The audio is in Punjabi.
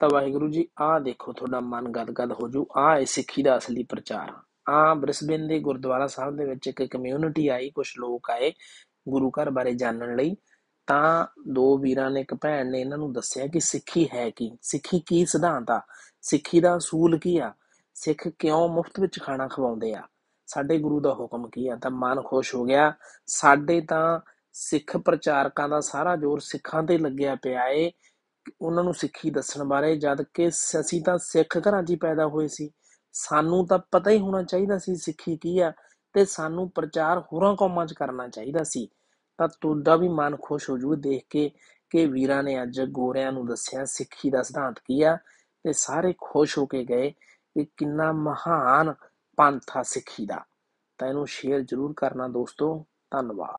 ਤਾਂ ਵਾਹਿਗੁਰੂ ਜੀ ਆਹ ਦੇਖੋ ਤੁਹਾਡਾ ਮਨ ਗਦਗਦ ਹੋ ਜੂ ਆਹ ਇਹ ਸਿੱਖੀ ਦਾ ਅਸਲੀ ਪ੍ਰਚਾਰ ਆ ਬ੍ਰਿਸਬਨ ਦੇ ਗੁਰਦੁਆਰਾ ਸਾਹਿਬ ਦੇ ਵਿੱਚ ਇੱਕ ਕਮਿਊਨਿਟੀ ਆਈ ਕੁਝ ਲੋਕ ਆਏ ਗੁਰੂ ਘਰ ਬਾਰੇ ਜਾਣਨ ਲਈ ਤਾਂ ਦੋ ਵੀਰਾਂ ਨੇ ਇੱਕ ਭੈਣ ਨੇ ਇਹਨਾਂ ਨੂੰ ਦੱਸਿਆ ਕਿ ਸਿੱਖੀ ਹੈ ਕੀ ਸਿੱਖੀ ਕੀ ਸਿਧਾਂਤ ਆ ਸਿੱਖੀ ਦਾ ਸੂਲ ਕੀ ਆ ਸਿੱਖ ਕਿਉਂ ਮੁਫਤ ਵਿੱਚ ਖਾਣਾ ਖਵਾਉਂਦੇ ਆ ਸਾਡੇ ਗੁਰੂ ਦਾ ਹੁਕਮ ਕੀ ਆ ਤਾਂ ਮਨ ਖੁਸ਼ ਹੋ ਗਿਆ ਸਾਡੇ ਤਾਂ ਸਿੱਖ ਪ੍ਰਚਾਰਕਾਂ ਦਾ ਸਾਰਾ ਜ਼ੋਰ ਸਿੱਖਾਂ ਤੇ ਲੱਗਿਆ ਪਿਆ ਏ ਉਹਨਾਂ ਨੂੰ ਸਿੱਖੀ ਦੱਸਣ ਬਾਰੇ ਜਦ ਕਿ ਅਸੀਂ ਤਾਂ ਸਿੱਖ ਘਰਾਂ 'ਚ ਹੀ ਪੈਦਾ ਹੋਏ ਸੀ ਸਾਨੂੰ ਤਾਂ ਪਤਾ ਹੀ ਹੋਣਾ ਚਾਹੀਦਾ ਸੀ ਸਿੱਖੀ ਕੀ ਆ ਤੇ ਸਾਨੂੰ ਪ੍ਰਚਾਰ ਹੋਰਾਂ ਕੌਮਾਂ 'ਚ ਕਰਨਾ ਚਾਹੀਦਾ ਸੀ ਤਾਂ ਤੁਹਾਡਾ ਵੀ ਮਨ ਖੁਸ਼ ਹੋ ਜੂ ਦੇਖ ਕੇ ਕਿ ਵੀਰਾਂ ਨੇ ਅੱਜ ਗੋਰਿਆਂ ਨੂੰ ਦੱਸਿਆ ਸਿੱਖੀ ਦਾ ਸਿਧਾਂਤ ਕੀ ਆ ਤੇ ਸਾਰੇ ਖੁਸ਼ ਹੋ ਕੇ ਗਏ ਕਿ ਕਿੰਨਾ ਮਹਾਨ ਪੰਥ ਆ ਸਿੱਖੀ ਦਾ ਤਾਂ ਇਹਨੂੰ ਸ਼ੇਅਰ ਜ਼ਰੂਰ ਕਰਨਾ ਦੋਸਤੋ ਧੰਨਵਾਦ